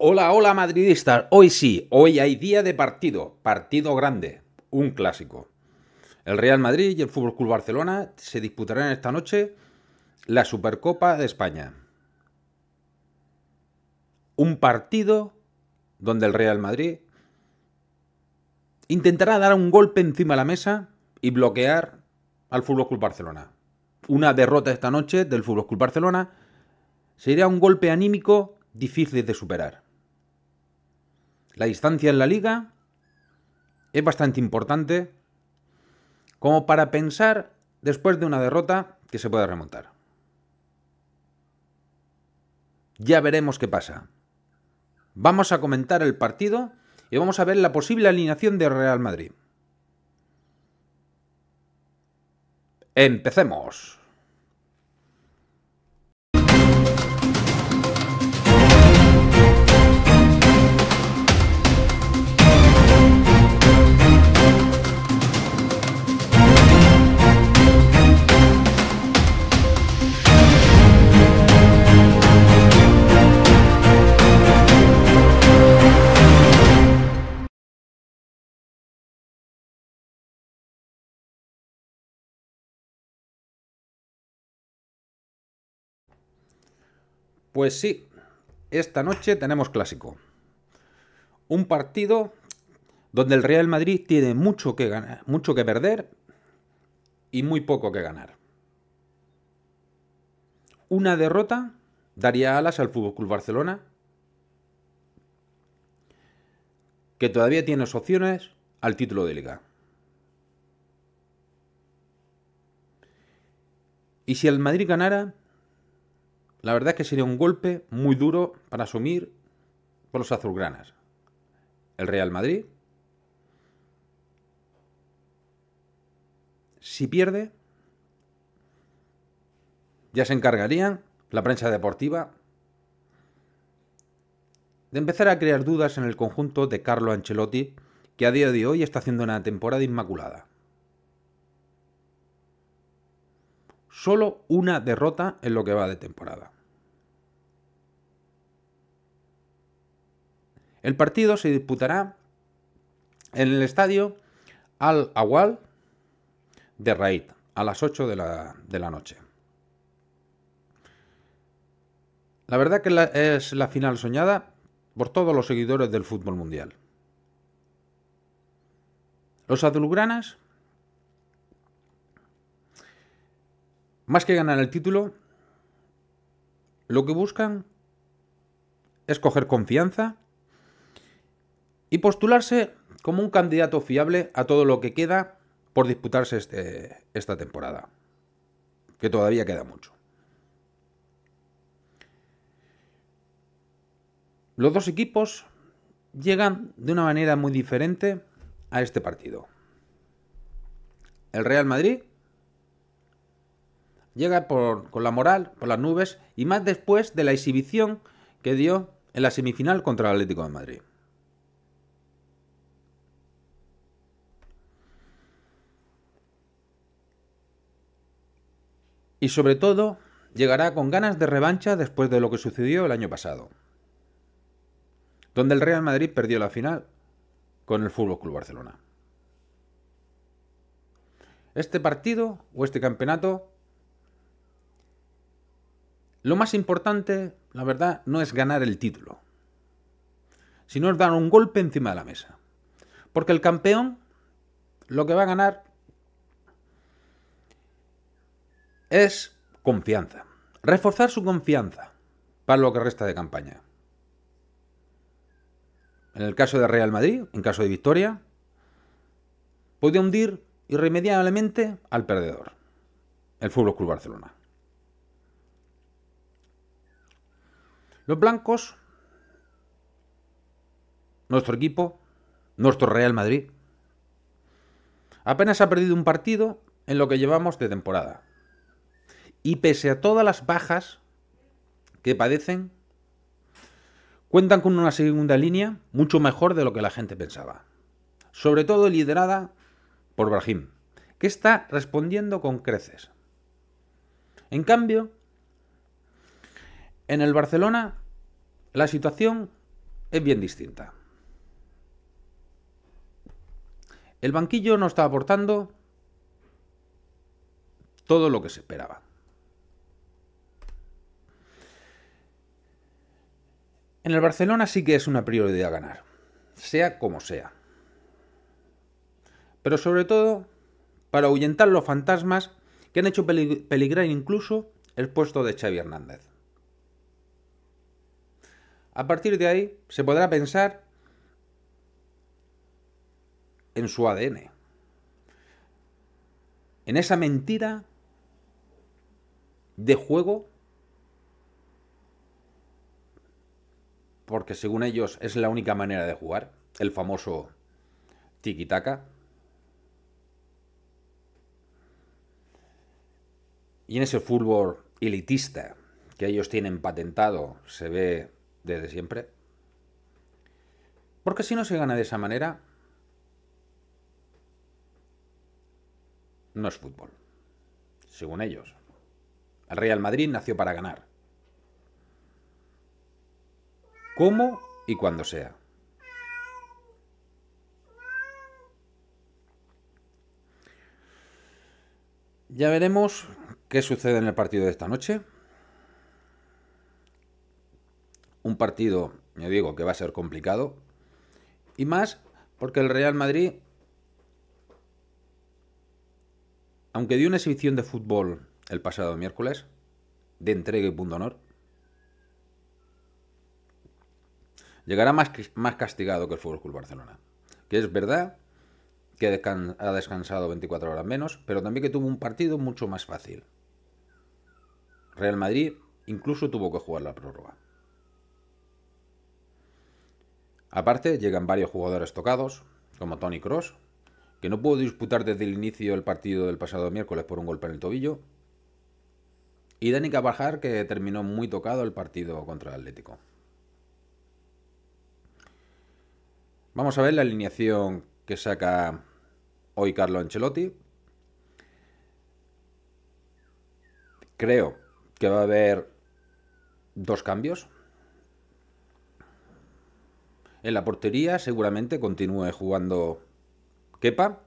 Hola, hola madridistas. Hoy sí, hoy hay día de partido, partido grande, un clásico. El Real Madrid y el Fútbol Barcelona se disputarán esta noche la Supercopa de España. Un partido donde el Real Madrid intentará dar un golpe encima de la mesa y bloquear al Fútbol Barcelona. Una derrota esta noche del Fútbol Barcelona sería un golpe anímico difícil de superar. La distancia en la liga es bastante importante como para pensar después de una derrota que se pueda remontar. Ya veremos qué pasa. Vamos a comentar el partido y vamos a ver la posible alineación de Real Madrid. Empecemos. Pues sí, esta noche tenemos clásico. Un partido donde el Real Madrid tiene mucho que, ganar, mucho que perder y muy poco que ganar. Una derrota daría alas al Fútbol Barcelona, que todavía tiene opciones al título de liga. Y si el Madrid ganara, la verdad es que sería un golpe muy duro para asumir por los azulgranas. El Real Madrid, si pierde, ya se encargarían la prensa deportiva de empezar a crear dudas en el conjunto de Carlo Ancelotti, que a día de hoy está haciendo una temporada inmaculada. solo una derrota en lo que va de temporada. El partido se disputará en el estadio Al Awal de Raid a las 8 de la, noche. La verdad que es la final soñada por todos los seguidores del fútbol mundial. Los azulgranas más que ganar el título, lo que buscan es coger confianza y postularse como un candidato fiable a todo lo que queda por disputarse este, esta temporada, que todavía queda mucho. Los dos equipos llegan de una manera muy diferente a este partido. El Real Madrid llega por, con la moral, por las nubes, y más después de la exhibición que dio en la semifinal contra el Atlético de Madrid. Y sobre todo, llegará con ganas de revancha después de lo que sucedió el año pasado, donde el Real Madrid perdió la final con el Fútbol Club Barcelona. Este partido o este campeonato lo más importante, la verdad, no es ganar el título, sino es dar un golpe encima de la mesa. Porque el campeón lo que va a ganar es confianza. Reforzar su confianza para lo que resta de campaña. En el caso de Real Madrid, en caso de victoria, puede hundir irremediablemente al perdedor, el Fútbol Club Barcelona. Los blancos, nuestro equipo, nuestro Real Madrid, apenas ha perdido un partido en lo que llevamos de temporada. Y pese a todas las bajas que padecen, cuentan con una segunda línea mucho mejor de lo que la gente pensaba. Sobre todo liderada por Brahim, que está respondiendo con creces. En cambio, en el Barcelona la situación es bien distinta. El banquillo no está aportando todo lo que se esperaba. En el Barcelona sí que es una prioridad ganar, sea como sea. Pero sobre todo para ahuyentar los fantasmas que han hecho peligrar incluso el puesto de Xavi Hernández. A partir de ahí se podrá pensar en su ADN, en esa mentira de juego, porque según ellos es la única manera de jugar, el famoso tiki-taka. Y en ese fútbol elitista que ellos tienen patentado, se ve desde siempre. Porque si no se gana de esa manera, no es fútbol, según ellos. El Real Madrid nació para ganar. Cómo y cuando sea. Ya veremos qué sucede en el partido de esta noche. un partido, yo digo, que va a ser complicado. Y más porque el Real Madrid, aunque dio una exhibición de fútbol el pasado miércoles, de entrega y punto honor, llegará más, más castigado que el Fútbol Barcelona. Que es verdad que ha descansado 24 horas menos, pero también que tuvo un partido mucho más fácil. Real Madrid incluso tuvo que jugar la prórroga. Aparte, llegan varios jugadores tocados, como Tony Cross, que no pudo disputar desde el inicio el partido del pasado miércoles por un golpe en el tobillo, y Dani Carvajal, que terminó muy tocado el partido contra el Atlético. Vamos a ver la alineación que saca hoy Carlo Ancelotti. Creo que va a haber dos cambios. En la portería seguramente continúe jugando Kepa,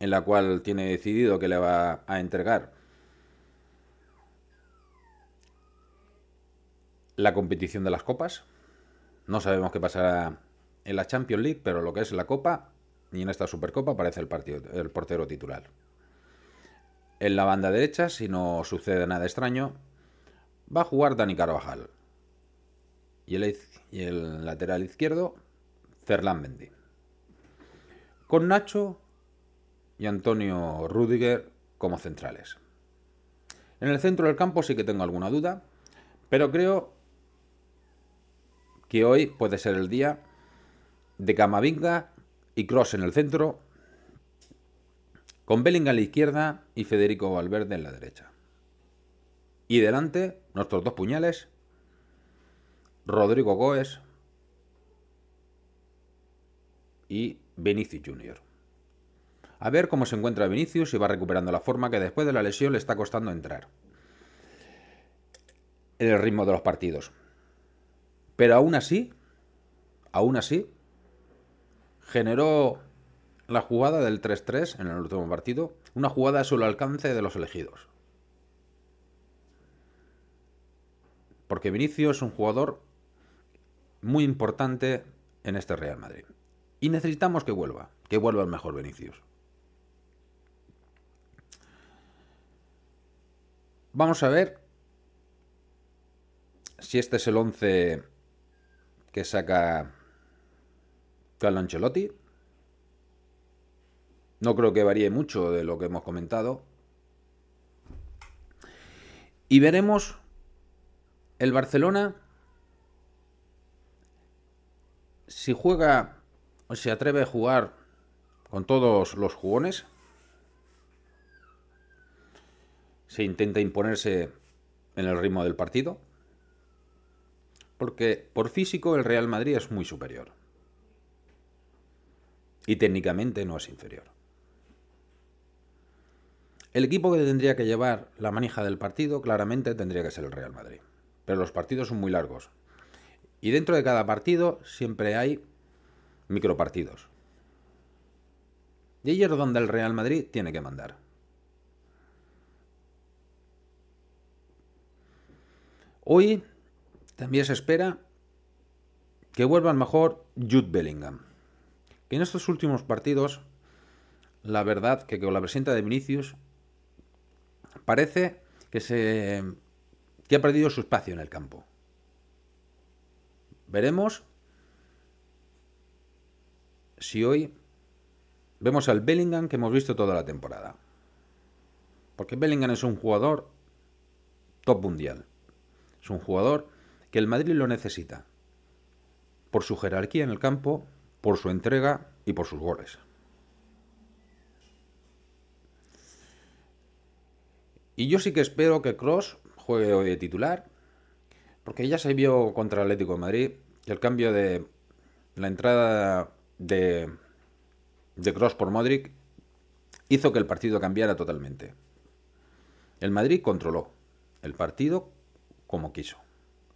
en la cual tiene decidido que le va a entregar la competición de las copas. No sabemos qué pasará en la Champions League, pero lo que es la copa y en esta Supercopa aparece el, partido, portero titular. En la banda derecha, si no sucede nada extraño, va a jugar Dani Carvajal. y el lateral izquierdo con Nacho y Antonio Rudiger como centrales. En el centro del campo sí que tengo alguna duda, pero creo que hoy puede ser el día de Camavinga y Cross en el centro, con Bellingham a la izquierda y Federico Valverde en la derecha. Y delante, nuestros dos puñales, Rodrigo Goes y Vinicius Jr. A ver cómo se encuentra Vinicius y va recuperando la forma que después de la lesión le está costando entrar en el ritmo de los partidos. Pero aún así, aún así, generó la jugada del 3-3 en el último partido, una jugada a solo alcance de los elegidos. Porque Vinicius es un jugador muy importante en este Real Madrid. Y necesitamos que vuelva, que vuelva el mejor Vinicius. Vamos a ver si este es el 11 que saca Carlo Ancelotti. No creo que varíe mucho de lo que hemos comentado. Y veremos el Barcelona si juega se atreve a jugar con todos los jugones. Se intenta imponerse en el ritmo del partido. Porque por físico el Real Madrid es muy superior. Y técnicamente no es inferior. El equipo que tendría que llevar la manija del partido claramente tendría que ser el Real Madrid. Pero los partidos son muy largos. Y dentro de cada partido siempre hay micropartidos. Y ahí es donde el Real Madrid tiene que mandar. Hoy también se espera que vuelva mejor Jude Bellingham. Que en estos últimos partidos, la verdad que con la presencia de Vinicius parece que se que ha perdido su espacio en el campo. Veremos si hoy vemos al Bellingham que hemos visto toda la temporada. Porque Bellingham es un jugador top mundial. Es un jugador que el Madrid lo necesita. Por su jerarquía en el campo, por su entrega y por sus goles. Y yo sí que espero que Cross juegue hoy de titular, porque ya se vio contra el Atlético de Madrid el cambio de la entrada de, de Cross por Modric hizo que el partido cambiara totalmente. El Madrid controló el partido como quiso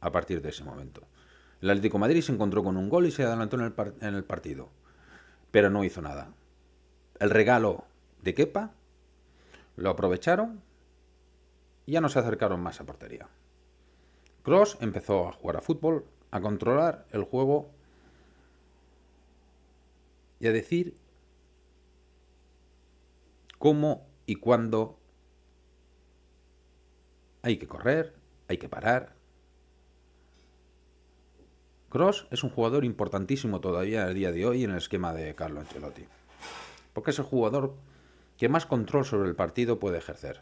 a partir de ese momento. El Atlético Madrid se encontró con un gol y se adelantó en el, en el partido, pero no hizo nada. El regalo de Kepa lo aprovecharon y ya no se acercaron más a portería. Cross empezó a jugar a fútbol, a controlar el juego y a decir cómo y cuándo hay que correr, hay que parar. Cross es un jugador importantísimo todavía el día de hoy en el esquema de Carlo Ancelotti, porque es el jugador que más control sobre el partido puede ejercer.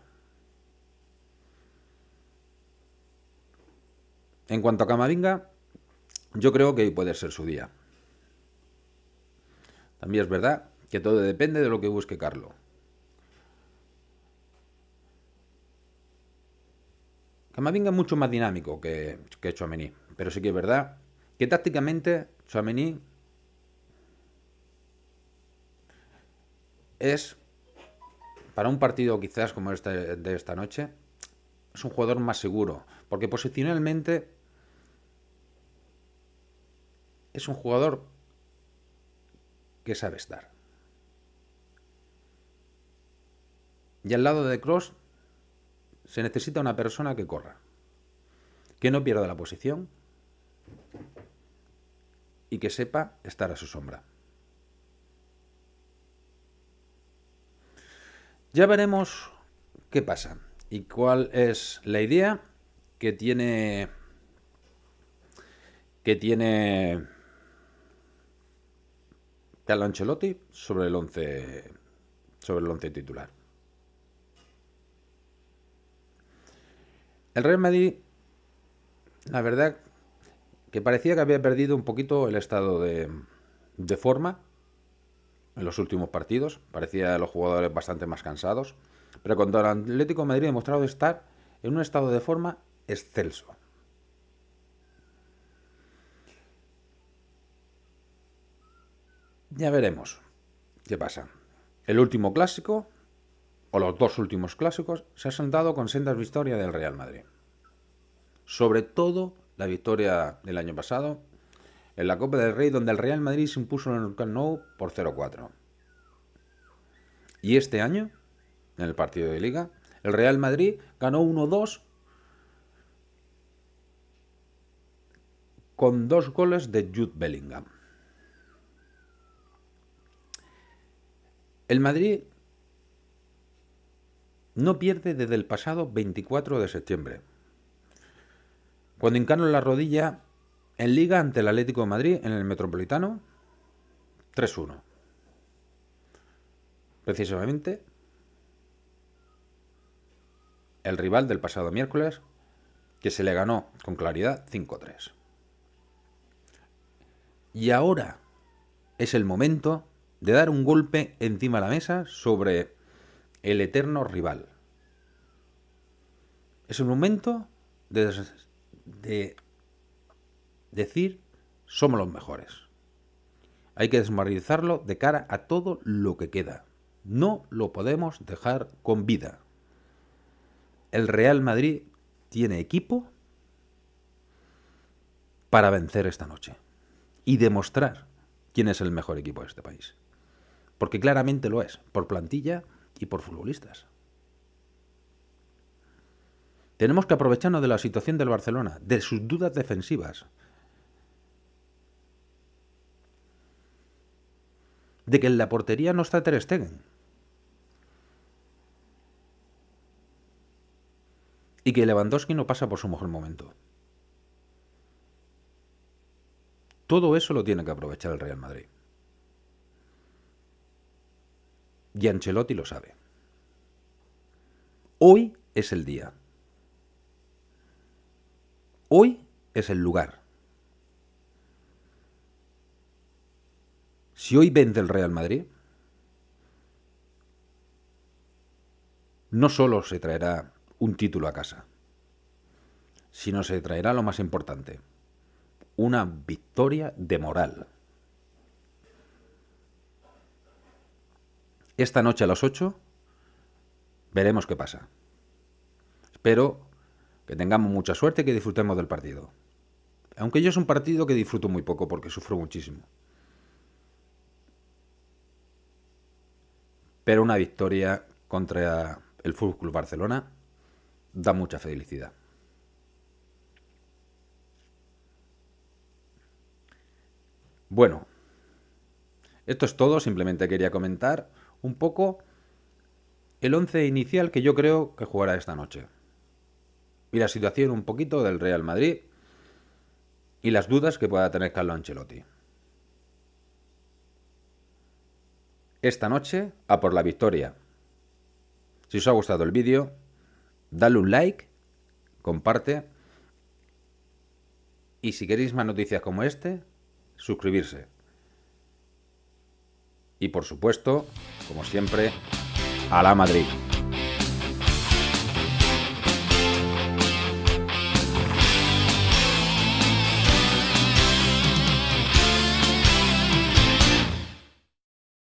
En cuanto a Camavinga, yo creo que hoy puede ser su día. También es verdad que todo depende de lo que busque Carlo. Camavinga es mucho más dinámico que, que pero sí que es verdad que tácticamente Chouameni es, para un partido quizás como este de esta noche, es un jugador más seguro, porque posicionalmente es un jugador que sabe estar. Y al lado de Cross se necesita una persona que corra, que no pierda la posición y que sepa estar a su sombra. Ya veremos qué pasa y cuál es la idea que tiene que tiene Lancelotti Ancelotti sobre el 11 sobre el 11 titular. El Real Madrid, la verdad, que parecía que había perdido un poquito el estado de, forma en los últimos partidos. Parecía a los jugadores bastante más cansados. Pero contra el Atlético Madrid ha demostrado estar en un estado de forma excelso. Ya veremos qué pasa. El último clásico, o los dos últimos clásicos, se ha sentado con sendas victorias del Real Madrid. Sobre todo la victoria del año pasado en la Copa del Rey, donde el Real Madrid se impuso en el Camp por 0-4. Y este año, en el partido de Liga, el Real Madrid ganó 1-2 con dos goles de Jude Bellingham. El Madrid no pierde desde el pasado 24 de septiembre. Cuando hincaron la rodilla en liga ante el Atlético de Madrid en el Metropolitano, 3-1. Precisamente, el rival del pasado miércoles, que se le ganó con claridad 5-3. Y ahora es el momento de dar un golpe encima de la mesa sobre el eterno rival. Es el momento de, decir somos los mejores. Hay que desmoralizarlo de cara a todo lo que queda. No lo podemos dejar con vida. El Real Madrid tiene equipo para vencer esta noche y demostrar quién es el mejor equipo de este país. Porque claramente lo es, por plantilla y por futbolistas. Tenemos que aprovecharnos de la situación del Barcelona, de sus dudas defensivas, de que en la portería no está Ter Stegen. Y que Lewandowski no pasa por su mejor momento. Todo eso lo tiene que aprovechar el Real Madrid. Y Ancelotti lo sabe. Hoy es el día. Hoy es el lugar. Si hoy vende el Real Madrid, no solo se traerá un título a casa, sino se traerá lo más importante, una victoria de moral. Esta noche a las 8 veremos qué pasa. Espero que tengamos mucha suerte y que disfrutemos del partido. Aunque yo es un partido que disfruto muy poco porque sufro muchísimo. Pero una victoria contra el Fútbol Barcelona da mucha felicidad. Bueno, esto es todo, simplemente quería comentar un poco el once inicial que yo creo que jugará esta noche. Y la situación un poquito del Real Madrid y las dudas que pueda tener Carlo Ancelotti. Esta noche a por la victoria. Si os ha gustado el vídeo, dale un like, comparte y si queréis más noticias como este, suscribirse y por supuesto, como siempre, a la Madrid.